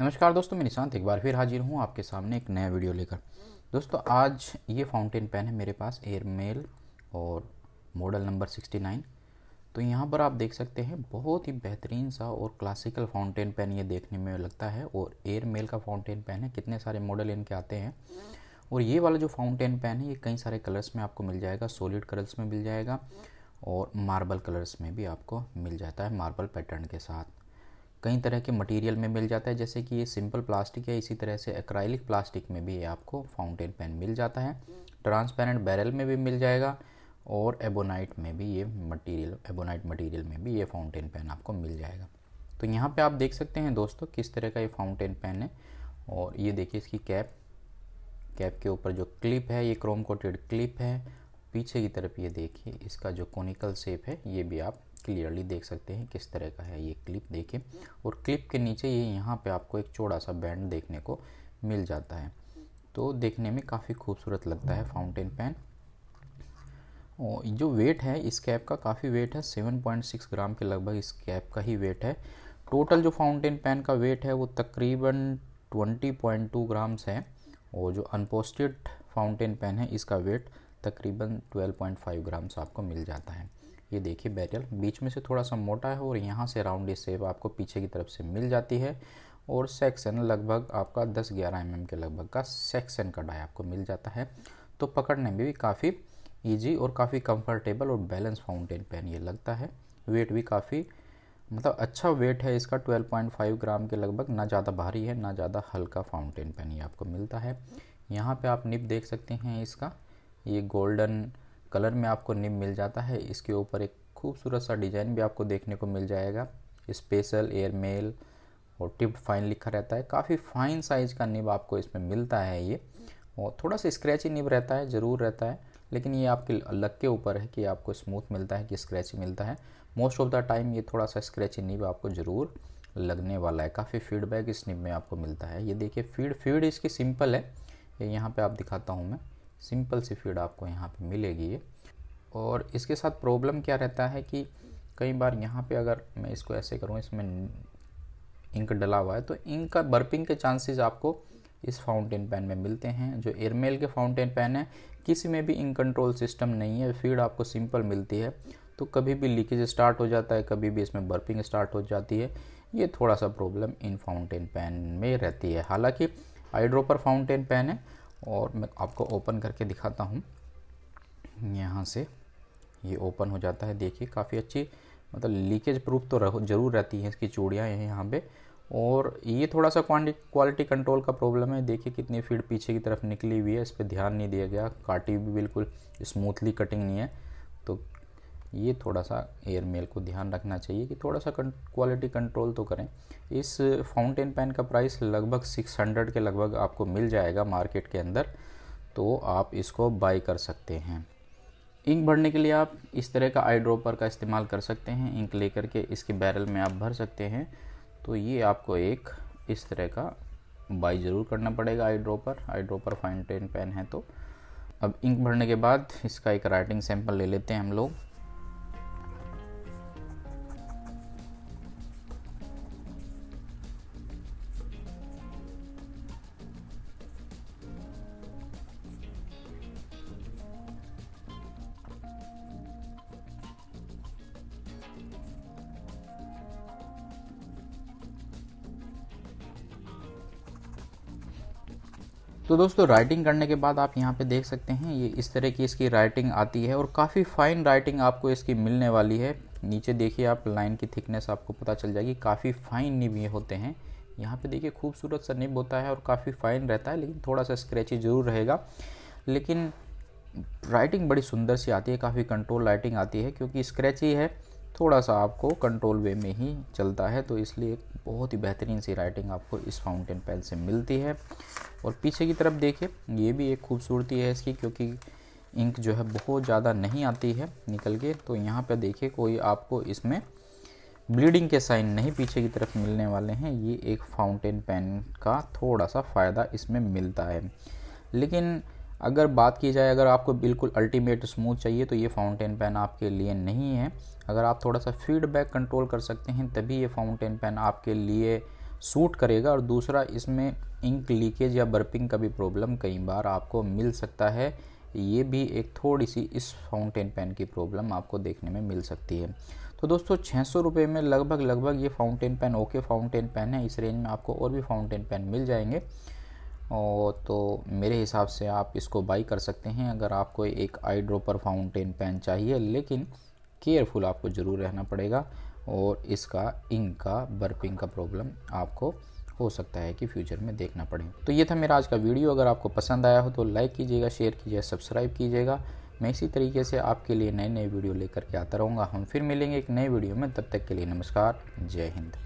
नमस्कार दोस्तों मैं निशांत एक बार फिर हाजिर हूँ आपके सामने एक नया वीडियो लेकर दोस्तों आज ये फाउंटेन पेन है मेरे पास एयरमेल और मॉडल नंबर 69 तो यहाँ पर आप देख सकते हैं बहुत ही बेहतरीन सा और क्लासिकल फाउंटेन पेन ये देखने में लगता है और एयरमेल का फाउंटेन पेन है कितने सारे मॉडल इनके आते हैं और ये वाला जो फाउंटेन पेन है ये कई सारे कलर्स में आपको मिल जाएगा सॉलिड कलर्स में मिल जाएगा और मार्बल कलर्स में भी आपको मिल जाता है मार्बल पैटर्न के साथ कई तरह के मटेरियल में मिल जाता है जैसे कि ये सिंपल प्लास्टिक है इसी तरह से एक्राइलिक प्लास्टिक में भी ये आपको फाउंटेन पेन मिल जाता है ट्रांसपेरेंट बैरल में भी मिल जाएगा और एबोनाइट में भी ये मटेरियल एबोनाइट मटेरियल में भी ये फाउंटेन पेन आपको मिल जाएगा तो यहाँ पे आप देख सकते हैं दोस्तों किस तरह का ये फाउंटेन पेन है और ये देखिए इसकी कैप कैप के ऊपर जो क्लिप है ये क्रोम कोटेड क्लिप है पीछे की तरफ ये देखिए इसका जो कोनिकल शेप है ये भी आप क्लियरली देख सकते हैं किस तरह का है ये क्लिप देखिए और क्लिप के नीचे ये यहाँ पे आपको एक चौड़ा सा बैंड देखने को मिल जाता है तो देखने में काफ़ी खूबसूरत लगता है फाउंटेन पेन और जो वेट है इस कैप का काफ़ी वेट है 7.6 ग्राम के लगभग इस कैप का ही वेट है टोटल जो फाउंटेन पेन का वेट है वो तकरीबन 20.2 ग्राम्स है और जो अनपोस्टेड फाउंटेन पेन है इसका वेट तकरीबन 12.5 ग्राम्स आपको मिल जाता है ये देखिए बैटल बीच में से थोड़ा सा मोटा है और यहाँ से राउंड सेप आपको पीछे की तरफ से मिल जाती है और सेक्शन लगभग आपका 10-11 एम mm के लगभग का सेक्शन का डाई आपको मिल जाता है तो पकड़ने में भी काफ़ी ईजी और काफ़ी कंफर्टेबल और बैलेंस फाउंटेन पेन ये लगता है वेट भी काफ़ी मतलब अच्छा वेट है इसका 12.5 ग्राम के लगभग ना ज़्यादा भारी है ना ज़्यादा हल्का फाउंटेन पेन ये आपको मिलता है यहाँ पे आप निप देख सकते हैं इसका ये गोल्डन कलर में आपको निब मिल जाता है इसके ऊपर एक खूबसूरत सा डिज़ाइन भी आपको देखने को मिल जाएगा स्पेशल एयर मेल और टिप फाइन लिखा रहता है काफ़ी फाइन साइज़ का निब आपको इसमें मिलता है ये और थोड़ा सा स्क्रैची निब रहता है ज़रूर रहता है लेकिन ये आपके लक के ऊपर है कि आपको स्मूथ मिलता है कि स्क्रैची मिलता है मोस्ट ऑफ द टाइम ये थोड़ा सा स्क्रैची निब आपको ज़रूर लगने वाला है काफ़ी फीडबैक इस निब में आपको मिलता है ये देखिए फीड फीड इसकी सिंपल है ये यहाँ पर आप दिखाता हूँ मैं सिंपल सी फीड आपको यहाँ पे मिलेगी और इसके साथ प्रॉब्लम क्या रहता है कि कई बार यहाँ पे अगर मैं इसको ऐसे करूँ इसमें इंक डला हुआ है तो इंक का बर्पिंग के चांसेस आपको इस फाउंटेन पेन में मिलते हैं जो एयरमेल के फाउंटेन पेन है किसी में भी इंक कंट्रोल सिस्टम नहीं है फीड आपको सिंपल मिलती है तो कभी भी लीकेज स्टार्ट हो जाता है कभी भी इसमें बर्पिंग स्टार्ट हो जाती है ये थोड़ा सा प्रॉब्लम इन फाउंटेन पेन में रहती है हालांकि आईड्रोपर फाउंटेन पेन है और मैं आपको ओपन करके दिखाता हूँ यहाँ से ये ओपन हो जाता है देखिए काफ़ी अच्छी मतलब लीकेज प्रूफ तो रह, जरूर रहती है इसकी चूड़ियाँ हैं यहाँ पे और ये थोड़ा सा क्वालिटी कंट्रोल का प्रॉब्लम है देखिए कितनी फीड पीछे की तरफ निकली हुई है इस पर ध्यान नहीं दिया गया काटी भी बिल्कुल स्मूथली कटिंग नहीं है तो ये थोड़ा सा एयर मेल को ध्यान रखना चाहिए कि थोड़ा सा क्वालिटी कंट्रोल तो करें इस फाउंटेन पेन का प्राइस लगभग 600 के लगभग आपको मिल जाएगा मार्केट के अंदर तो आप इसको बाई कर सकते हैं इंक भरने के लिए आप इस तरह का आई ड्रॉपर का इस्तेमाल कर सकते हैं इंक ले करके इसके बैरल में आप भर सकते हैं तो ये आपको एक इस तरह का बाई ज़रूर करना पड़ेगा eye dropper eye dropper fountain pen है तो अब इंक भरने के बाद इसका एक राइटिंग सैम्पल ले लेते हैं हम लोग तो दोस्तों राइटिंग करने के बाद आप यहाँ पे देख सकते हैं ये इस तरह की इसकी राइटिंग आती है और काफ़ी फाइन राइटिंग आपको इसकी मिलने वाली है नीचे देखिए आप लाइन की थिकनेस आपको पता चल जाएगी काफ़ी फाइन निब ये होते हैं यहाँ पे देखिए खूबसूरत सा निब होता है और काफ़ी फाइन रहता है लेकिन थोड़ा सा स्क्रैची ज़रूर रहेगा लेकिन राइटिंग बड़ी सुंदर सी आती है काफ़ी कंट्रोल राइटिंग आती है क्योंकि स्क्रैची है थोड़ा सा आपको कंट्रोल वे में ही चलता है तो इसलिए बहुत ही बेहतरीन सी राइटिंग आपको इस फाउंटेन पेन से मिलती है और पीछे की तरफ देखिए ये भी एक खूबसूरती है इसकी क्योंकि इंक जो है बहुत ज़्यादा नहीं आती है निकल के तो यहाँ पर देखिए कोई आपको इसमें ब्लीडिंग के साइन नहीं पीछे की तरफ मिलने वाले हैं ये एक फाउंटेन पेन का थोड़ा सा फ़ायदा इसमें मिलता है लेकिन अगर बात की जाए अगर आपको बिल्कुल अल्टीमेट स्मूथ चाहिए तो ये फाउंटेन पेन आपके लिए नहीं है अगर आप थोड़ा सा फीडबैक कंट्रोल कर सकते हैं तभी ये फाउंटेन पेन आपके लिए सूट करेगा और दूसरा इसमें इंक लीकेज या बर्पिंग का भी प्रॉब्लम कई बार आपको मिल सकता है ये भी एक थोड़ी सी इस फाउंटेन पेन की प्रॉब्लम आपको देखने में मिल सकती है तो दोस्तों छः सौ रुपये में लगभग लगभग ये fountain pen okay fountain pen है इस रेंज में आपको और भी फाउंटेन पेन मिल जाएंगे और तो मेरे हिसाब से आप इसको बाई कर सकते हैं अगर आपको एक आई ड्रॉपर फाउंटेन पेन चाहिए लेकिन केयरफुल आपको ज़रूर रहना पड़ेगा और इसका इंक का बर्पिंग का प्रॉब्लम आपको हो सकता है कि फ्यूचर में देखना पड़े तो ये था मेरा आज का वीडियो अगर आपको पसंद आया हो तो लाइक कीजिएगा शेयर कीजिएगा सब्सक्राइब कीजिएगा मैं इसी तरीके से आपके लिए नए नए वीडियो लेकर के आता रहूँगा हम फिर मिलेंगे एक नए वीडियो में तब तक के लिए नमस्कार जय हिंद